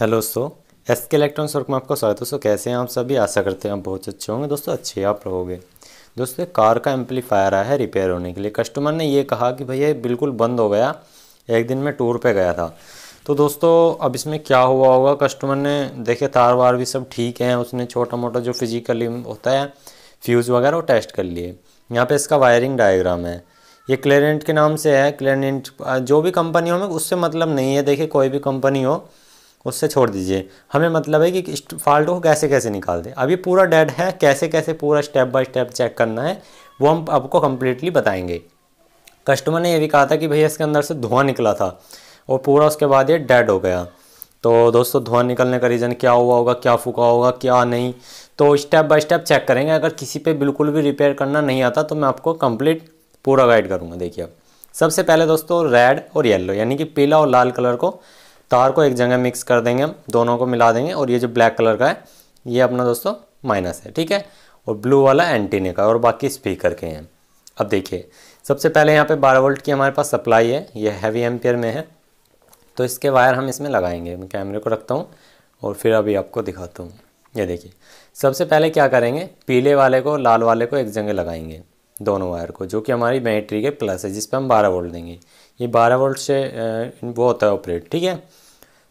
hello दोस्तों S के electronics work में आपका स्वागत है दोस्तों कैसे हैं आप सभी आशा करते हैं आप बहुत अच्छे होंगे दोस्तों अच्छे आप रहोगे दोस्तों कार का एम्पलीफायर आया है रिपेयर होने के लिए कस्टमर ने ये कहा कि भैया बिल्कुल बंद हो गया एक दिन में टूर पे गया था तो दोस्तों अब इसमें क्या हुआ होगा कस्टमर ने देखे तार वार भी सब ठीक हैं उसने छोटा मोटा जो फिजिकली होता है फ्यूज़ वगैरह वो टेस्ट कर लिए यहाँ पर इसका वायरिंग डायग्राम है ये क्लेरेंट के नाम से है क्लेरेंट जो भी कंपनी हो में उससे मतलब नहीं है देखिए कोई भी कंपनी हो उससे छोड़ दीजिए हमें मतलब है कि फाल्ट को कैसे कैसे निकाल दें अभी पूरा डेड है कैसे कैसे पूरा स्टेप बाय स्टेप चेक करना है वो हम आपको कम्प्लीटली बताएंगे कस्टमर ने ये भी कहा था कि भैया इसके अंदर से धुआं निकला था और पूरा उसके बाद ये डेड हो गया तो दोस्तों धुआं निकलने का रीज़न क्या हुआ होगा क्या फूका होगा क्या नहीं तो स्टेप बाय स्टेप चेक करेंगे अगर किसी पे बिल्कुल भी रिपेयर करना नहीं आता तो मैं आपको कंप्लीट पूरा गाइड करूँगा देखिए अब सबसे पहले दोस्तों रेड और येलो यानी कि पीला और लाल कलर को तार को एक जगह मिक्स कर देंगे हम दोनों को मिला देंगे और ये जो ब्लैक कलर का है ये अपना दोस्तों माइनस है ठीक है और ब्लू वाला एंटीने का और बाकी स्पीकर के हैं अब देखिए सबसे पहले यहाँ पे 12 वोल्ट की हमारे पास सप्लाई है ये हैवी एम्पियर में है तो इसके वायर हम इसमें लगाएंगे मैं कैमरे को रखता हूँ और फिर अभी आपको दिखाता हूँ ये देखिए सबसे पहले क्या करेंगे पीले वाले को लाल वाले को एक जगह लगाएंगे दोनों वायर को जो कि हमारी बैटरी के प्लस है जिस पर हम बारह वोल्ट देंगे ये 12 वोल्ट से वो होता है ऑपरेट ठीक है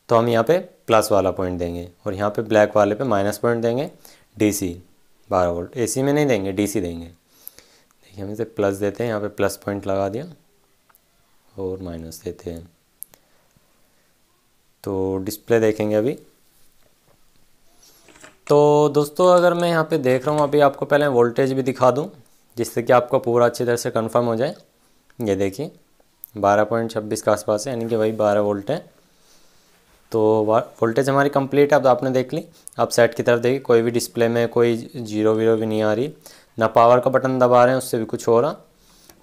तो हम यहाँ पे प्लस वाला पॉइंट देंगे और यहाँ पे ब्लैक वाले पे माइनस पॉइंट देंगे डीसी 12 वोल्ट एसी में नहीं देंगे डीसी देंगे देखिए हम इसे प्लस देते हैं यहाँ पे प्लस पॉइंट लगा दिया और माइनस देते हैं तो डिस्प्ले देखेंगे अभी तो दोस्तों अगर मैं यहाँ पे देख रहा हूँ अभी आपको पहले वोल्टेज भी दिखा दूँ जिससे कि आपको पूरा अच्छी तरह से कन्फर्म हो जाए ये देखिए बारह पॉइंट छब्बीस के आसपास है यानी कि वही बारह वोल्ट है तो वोल्टेज हमारी कंप्लीट है अब आपने देख ली आप सेट की तरफ देखिए कोई भी डिस्प्ले में कोई जीरो वीरो भी नहीं आ रही ना पावर का बटन दबा रहे हैं उससे भी कुछ हो रहा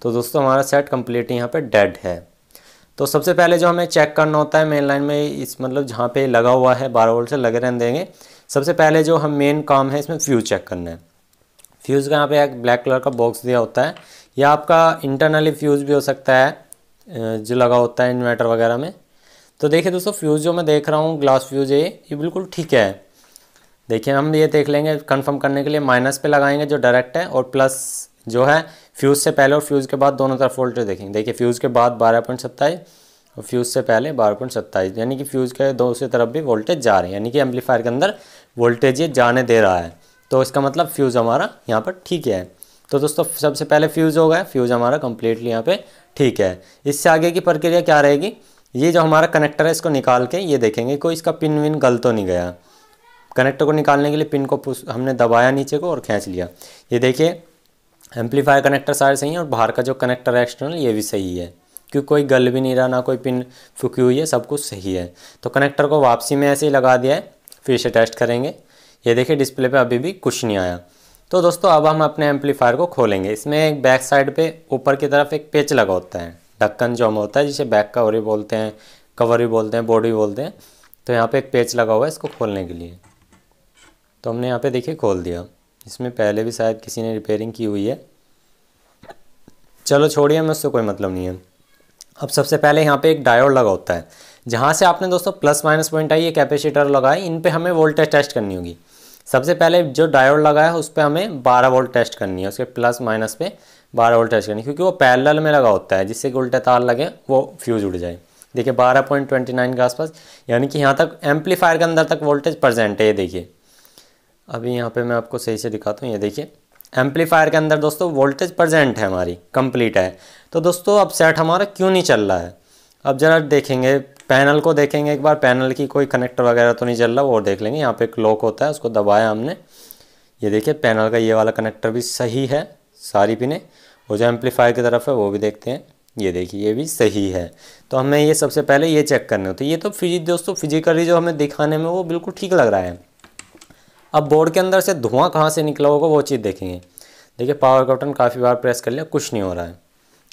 तो दोस्तों हमारा सेट कम्प्लीट यहाँ पर डेड है तो सबसे पहले जो हमें चेक करना होता है मेन लाइन में इस मतलब जहाँ पे लगा हुआ है बारह वोल्ट से लगे रहने देंगे सबसे पहले जो हम मेन काम है इसमें फ्यूज़ चेक करना है फ्यूज़ का यहाँ पे एक ब्लैक कलर का बॉक्स दिया होता है या आपका इंटरनली फ्यूज़ भी हो सकता है जो लगा होता है इन्वर्टर वगैरह में तो देखिए दोस्तों फ्यूज़ जो मैं देख रहा हूँ ग्लास फ्यूज़ ये ये बिल्कुल ठीक है देखिए हम ये देख लेंगे कंफर्म करने के लिए माइनस पे लगाएंगे जो डायरेक्ट है और प्लस जो है फ्यूज़ से पहले और फ्यूज़ के बाद दोनों तरफ वोल्टेज देखेंगे देखिए फ्यूज़ के बाद बारह पॉइंट सत्ताईस और फ्यूज़ से पहले बारह पॉइंट सत्ताईस यानी कि फ्यूज़ के दूसरी तरफ भी वोल्टेज जा रहे हैं यानी कि एम्पलीफायर के अंदर वोल्टेज ये जाने दे रहा है तो इसका मतलब फ्यूज़ हमारा यहाँ पर ठीक है तो दोस्तों सबसे पहले फ्यूज़ हो गया फ्यूज़ हमारा कंप्लीटली यहाँ पे ठीक है इससे आगे की प्रक्रिया क्या रहेगी ये जो हमारा कनेक्टर है इसको निकाल के ये देखेंगे कोई इसका पिन विन गल तो नहीं गया कनेक्टर को निकालने के लिए पिन को हमने दबाया नीचे को और खींच लिया ये देखिए एम्पलीफायर कनेक्टर सारे सही है और बाहर का जो कनेक्टर है एक्सटर्नल ये भी सही है क्योंकि कोई गल भी नहीं रहा ना कोई पिन फुकी हुई है सब कुछ सही है तो कनेक्टर को वापसी में ऐसे ही लगा दिया है फिर से टेस्ट करेंगे ये देखिए डिस्प्ले पे अभी भी कुछ नहीं आया तो दोस्तों अब हम अपने एम्पलीफायर को खोलेंगे इसमें एक बैक साइड पे ऊपर की तरफ एक पेच लगा होता है ढक्कन जो हम होता है जिसे बैक कवर भी बोलते हैं कवर भी बोलते हैं बॉडी बोलते हैं तो यहाँ पे एक पेच लगा हुआ है इसको खोलने के लिए तो हमने यहाँ पे देखिए खोल दिया इसमें पहले भी शायद किसी ने रिपेयरिंग की हुई है चलो छोड़िए हमें उससे कोई मतलब नहीं है अब सबसे पहले यहाँ पर एक डायोड लगा होता है जहाँ से आपने दोस्तों प्लस माइनस पॉइंट आई ये कैपेसिटर लगाए इन पर हमें वोल्टेज टेस्ट करनी होगी सबसे पहले जो डायोड लगा है उस पर हमें बारह वोल्ट टेस्ट करनी है उसके प्लस माइनस पे बारह वोल्ट टेस्ट करनी है क्योंकि वो पैरेलल में लगा होता है जिससे कि उल्टे तार लगे वो फ्यूज़ उड़ जाए देखिए 12.29 के आसपास यानी कि यहाँ तक एम्पलीफायर के अंदर तक वोल्टेज प्रजेंट है ये देखिए अभी यहाँ पे मैं आपको सही से दिखाता हूँ ये देखिए एम्पलीफायर के अंदर दोस्तों वोल्टेज प्रजेंट है हमारी कंप्लीट है तो दोस्तों अब सेट हमारा क्यों नहीं चल रहा है अब ज़रा देखेंगे पैनल को देखेंगे एक बार पैनल की कोई कनेक्टर वगैरह तो नहीं चल रहा वो देख लेंगे यहाँ पे एक लॉक होता है उसको दबाया हमने ये देखिए पैनल का ये वाला कनेक्टर भी सही है सारी पिने और जो एम्पलीफायर की तरफ है वो भी देखते हैं ये देखिए ये भी सही है तो हमें ये सबसे पहले ये चेक करने होते ये तो फिजिक दोस्तों फिजिकली जो हमें दिखाने में वो बिल्कुल ठीक लग रहा है अब बोर्ड के अंदर से धुआं कहाँ से निकला होगा वो चीज़ देखेंगे देखिए पावर बटन काफ़ी बार प्रेस कर लिया कुछ नहीं हो रहा है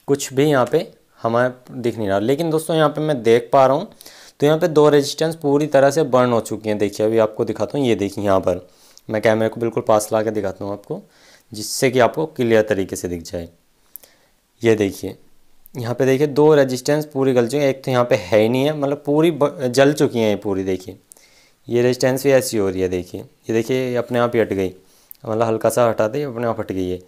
कुछ भी यहाँ पे हमें दिख नहीं रहा लेकिन दोस्तों यहाँ पे मैं देख पा रहा हूँ तो यहाँ पे दो रेजिस्टेंस पूरी तरह से बर्न हो चुकी हैं देखिए अभी आपको दिखाता हूँ ये देखिए यहाँ पर मैं कैमरे को बिल्कुल पास ला के दिखाता हूँ आपको जिससे कि आपको क्लियर तरीके से दिख जाए ये देखिए यहाँ पे देखिए दो रजिस्टेंस पूरी गल चुकी है एक तो यहाँ पर है ही नहीं है मतलब पूरी जल चुकी हैं ये पूरी देखिए ये रेजिस्टेंस भी ऐसी हो रही है देखिए ये देखिए अपने आप ही हट गई मतलब हल्का सा हटा दे अपने आप हट गई है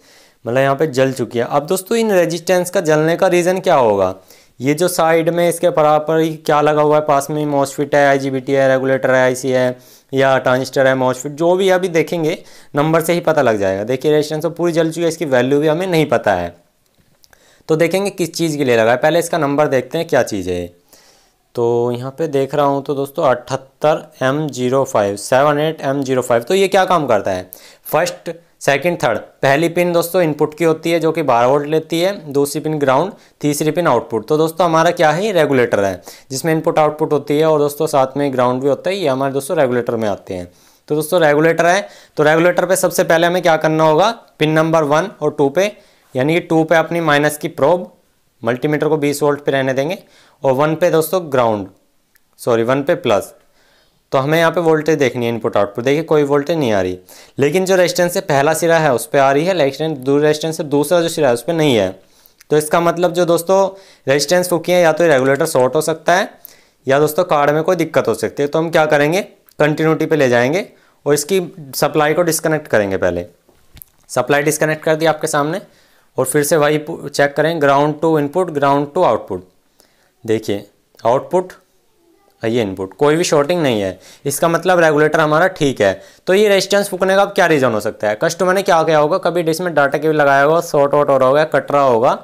मतलब यहाँ पे जल चुकी है अब दोस्तों इन रेजिस्टेंस का जलने का रीज़न क्या होगा ये जो साइड में इसके बराबर ही क्या लगा हुआ है पास में मॉसफिट है आईजीबीटी है रेगुलेटर है आईसी है या ट्रांजिस्टर है मॉसफिट जो भी अभी देखेंगे नंबर से ही पता लग जाएगा देखिए रेजिस्टेंस तो पूरी जल चुकी है इसकी वैल्यू भी हमें नहीं पता है तो देखेंगे किस चीज़ के लिए लगा है पहले इसका नंबर देखते हैं क्या चीज़ है तो यहाँ पे देख रहा हूँ तो दोस्तों अठहत्तर M zero five seven eight M zero five तो ये क्या काम करता है फर्स्ट सेकंड थर्ड पहली पिन दोस्तों इनपुट की होती है जो कि बारह वोल्ट लेती है दूसरी पिन ग्राउंड तीसरी पिन आउटपुट तो दोस्तों हमारा क्या है रेगुलेटर है जिसमें इनपुट आउटपुट होती है और दोस्तों साथ में ग्राउंड भी होता है ये हमारे दोस्तों रेगुलेटर में आते हैं तो दोस्तों रेगुलेटर है तो रेगुलेटर पर सबसे पहले हमें क्या करना होगा पिन नंबर वन और टू पे यानी कि टू पे अपनी माइनस की प्रोब मल्टीमीटर को बीस वोल्ट पे रहने देंगे और वन पे दोस्तों ग्राउंड सॉरी वन पे प्लस तो हमें यहाँ पे वोल्टेज देखनी है इनपुट आउटपुट देखिए कोई वोल्टेज नहीं आ रही लेकिन जो रेजिस्टेंस से पहला सिरा है उस पर आ रही है रेजिस्टेंस रेजिस्टेंस से दूसरा जो सिरा है उस पर नहीं है तो इसका मतलब जो दोस्तों रेजिस्टेंस फूकी है या तो रेगुलेटर शॉर्ट हो सकता है या दोस्तों कार्ड में कोई दिक्कत हो सकती है तो हम क्या करेंगे कंटिन्यूटी पर ले जाएंगे और इसकी सप्लाई को डिस्कनेक्ट करेंगे पहले सप्लाई डिस्कनेक्ट कर दिया आपके सामने और फिर से वही चेक करें ground to input ground to output देखिए आउटपुट ये इनपुट कोई भी शॉर्टिंग नहीं है इसका मतलब रेगुलेटर हमारा ठीक है तो ये रेजिस्टेंस फूकने का क्या रीज़न हो सकता है कस्टमर ने क्या किया होगा कभी डिश में डाटा केबल लगाया होगा शॉर्ट वॉट हो रहा होगा कट रहा होगा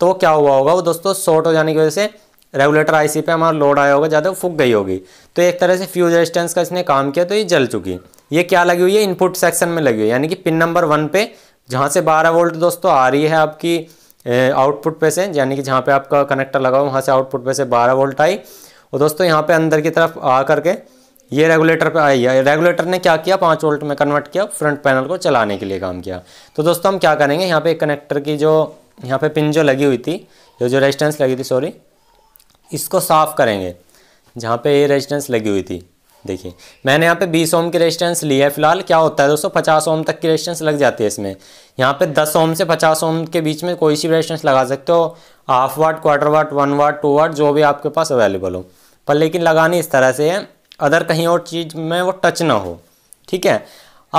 तो क्या हुआ होगा वो दोस्तों शॉर्ट हो जाने की वजह से रेगुलेटर आईसी पे हमारा लोड आया होगा ज़्यादा फूक गई होगी तो एक तरह से फ्यूज रेजिस्टेंस का इसने काम किया तो ये जल चुकी ये क्या लगी हुई है इनपुट सेक्शन में लगी हुई है यानी कि पिन नंबर वन पे जहाँ से बारह वोल्ट दोस्तों आ रही है आपकी आउटपुट पे से यानी कि जहाँ पे आपका कनेक्टर लगा हुआ वहाँ से आउटपुट पे से बारह वोल्ट आई और दोस्तों यहाँ पे अंदर की तरफ आ करके ये रेगुलेटर पे आई है रेगुलेटर ने क्या किया पाँच वोल्ट में कन्वर्ट किया फ्रंट पैनल को चलाने के लिए काम किया तो दोस्तों हम क्या करेंगे यहाँ पे कनेक्टर की जो यहाँ पे पिन जो लगी हुई थी जो जो रेजिस्टेंस लगी थी सॉरी इसको साफ़ करेंगे जहाँ पे ये रेजिस्टेंस लगी हुई थी देखिए मैंने यहाँ पे 20 ओम की रेजिस्टेंस ली है फिलहाल क्या होता है दोस्तों 50 ओम तक की रेजिस्टेंस लग जाती है इसमें यहाँ पे 10 ओम से 50 ओम के बीच में कोई सी रेजिस्टेंस लगा सकते हो half watt quarter watt one watt two watt जो भी आपके पास अवेलेबल हो पर लेकिन लगानी इस तरह से है अदर कहीं और चीज़ में वो टच ना हो ठीक है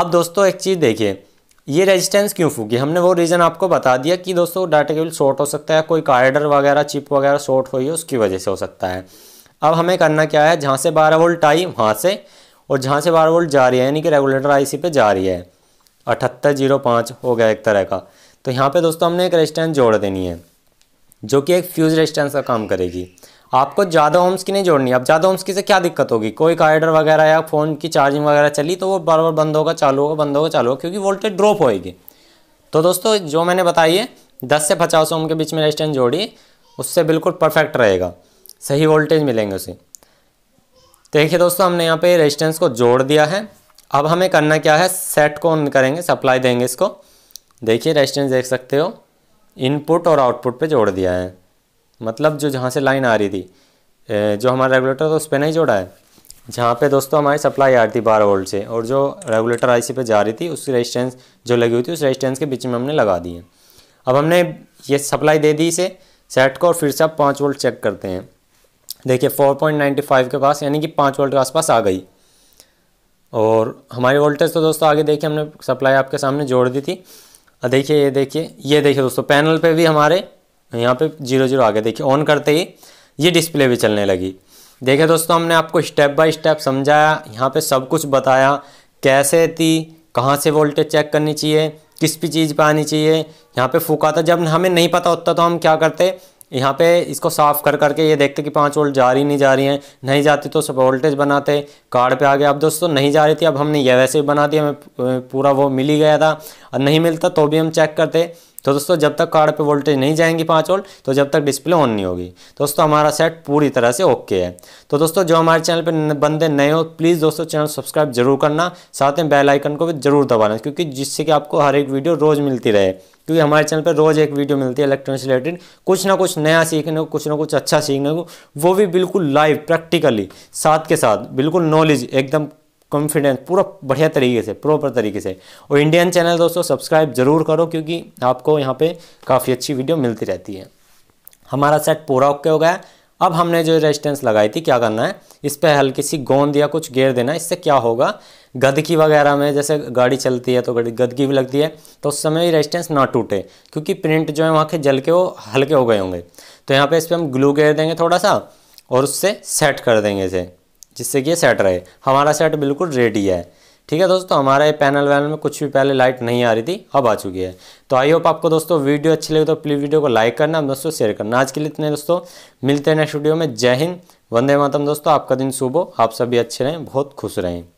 अब दोस्तों एक चीज़ देखिए ये रेजिस्टेंस क्यों फूकी हमने वो रीज़न आपको बता दिया कि दोस्तों डाटा केबल शॉर्ट हो सकता है कोई कार्डर वगैरह चिप वगैरह शॉर्ट हुई है उसकी वजह से हो सकता है अब हमें करना क्या है जहाँ से बारह वोल्ट आई वहाँ से और जहाँ से बारह वोल्ट जा रही है यानी कि रेगुलेटर आईसी पे जा रही है अठहत्तर जीरो पाँच हो गया एक तरह का तो यहाँ पे दोस्तों हमने एक रेजिस्टेंस जोड़ देनी है जो कि एक फ्यूज़ रेजिस्टेंस का काम करेगी आपको ज़्यादा होम्स की नहीं जोड़नी अब ज़्यादा होम्स की से क्या दिक्कत होगी कोई कार्डर वगैरह या फ़ोन की चार्जिंग वगैरह चली तो वो बार बार बंद होगा चालू होगा बंद होगा चालू होगा क्योंकि वोल्टेज ड्रॉप होएगी तो दोस्तों जो मैंने बताई है दस से पचास ओम के बीच में रेजिस्टेंस जोड़ी उससे बिल्कुल परफेक्ट रहेगा सही वोल्टेज मिलेंगे उसे देखिए दोस्तों हमने यहाँ पर रेजिस्टेंस को जोड़ दिया है अब हमें करना क्या है सेट को ऑन करेंगे सप्लाई देंगे इसको देखिए रेजिस्टेंस देख सकते हो इनपुट और आउटपुट पर जोड़ दिया है मतलब जो जहाँ से लाइन आ रही थी जो हमारा रेगुलेटर था उस पर नहीं जोड़ा है जहाँ पे दोस्तों हमारी सप्लाई आ रही थी बारह वोल्ट से और जो रेगुलेटर आईसी पे जा रही थी उसकी रेजिस्टेंस जो लगी हुई थी उस रेजिस्टेंस के बीच में हमने लगा दी है अब हमने ये सप्लाई दे दी इसे सेट को और फिर से आप पाँच वोल्ट चेक करते हैं देखिए फाइव के पास यानी कि पाँच वोल्ट के आसपास आ गई और हमारी वोल्टेज तो दोस्तों आगे देखिए हमने सप्लाई आपके सामने जोड़ दी थी देखिए ये देखिए ये देखिए दोस्तों पैनल पर भी हमारे यहाँ पे जीरो जीरो आ गया देखिए ऑन करते ही ये डिस्प्ले भी चलने लगी देखिए दोस्तों हमने आपको स्टेप बाय स्टेप समझाया यहाँ पे सब कुछ बताया कैसे थी कहाँ से वोल्टेज चेक करनी चाहिए किस भी चीज़ पर आनी चाहिए यहाँ पे फूका था जब हमें नहीं पता होता तो हम क्या करते यहाँ पे इसको साफ़ कर करके ये देखते कि पाँच वोल्ट जा रही नहीं जा रही हैं नहीं जाती तो सब वोल्टेज बनाते कार्ड पे आ गया अब दोस्तों नहीं जा रही थी अब हमने ये वैसे ही बना दिया हमें पूरा वो मिल ही गया था और नहीं मिलता तो भी हम चेक करते तो दोस्तों जब तक कार्ड पे वोल्टेज नहीं जाएंगी पाँच वोल्ट तो जब तक डिस्प्ले ऑन नहीं होगी तो दोस्तों हमारा सेट पूरी तरह से ओके है तो दोस्तों जो हमारे चैनल पर बंदे नए हो प्लीज़ दोस्तों चैनल सब्सक्राइब जरूर करना साथ में बेल आइकन को भी जरूर दबाना क्योंकि जिससे कि आपको हर एक वीडियो रोज़ मिलती रहे क्योंकि हमारे चैनल पर रोज़ एक वीडियो मिलती है इलेक्ट्रॉनिक्स रिलेटेड कुछ ना कुछ नया सीखने को कुछ ना कुछ अच्छा सीखने को वो भी बिल्कुल लाइव प्रैक्टिकली साथ के साथ बिल्कुल नॉलेज एकदम कॉन्फिडेंस पूरा बढ़िया तरीके से प्रॉपर तरीके से और इंडियन चैनल दोस्तों सब्सक्राइब ज़रूर करो क्योंकि आपको यहाँ पे काफ़ी अच्छी वीडियो मिलती रहती है हमारा सेट पूरा ओके हो गया अब हमने जो रेजिस्टेंस लगाई थी क्या करना है इस पर हल्की सी गोंद या कुछ घेर देना इससे क्या होगा गदकी वगैरह में जैसे गाड़ी चलती है तो गदकी भी लगती है तो उस समय रेजिस्टेंस ना टूटे क्योंकि प्रिंट जो है वहाँ के जल के वो हल्के हो गए होंगे तो यहाँ पे इस पर हम ग्लू घेर देंगे थोड़ा सा और उससे सेट कर देंगे इसे जिससे कि ये सेट रहे हमारा सेट बिल्कुल रेडी है ठीक है दोस्तों हमारा ये पैनल वैनल में कुछ भी पहले लाइट नहीं आ रही थी अब आ चुकी है तो आई होप आपको दोस्तों वीडियो अच्छी लगी तो प्लीज़ वीडियो को लाइक करना दोस्तों शेयर करना आज के लिए इतने दोस्तों मिलते हैं नेक्स्ट वीडियो में जय हिंद वंदे मातम दोस्तों आपका दिन सुबह आप सभी अच्छे रहें बहुत खुश रहें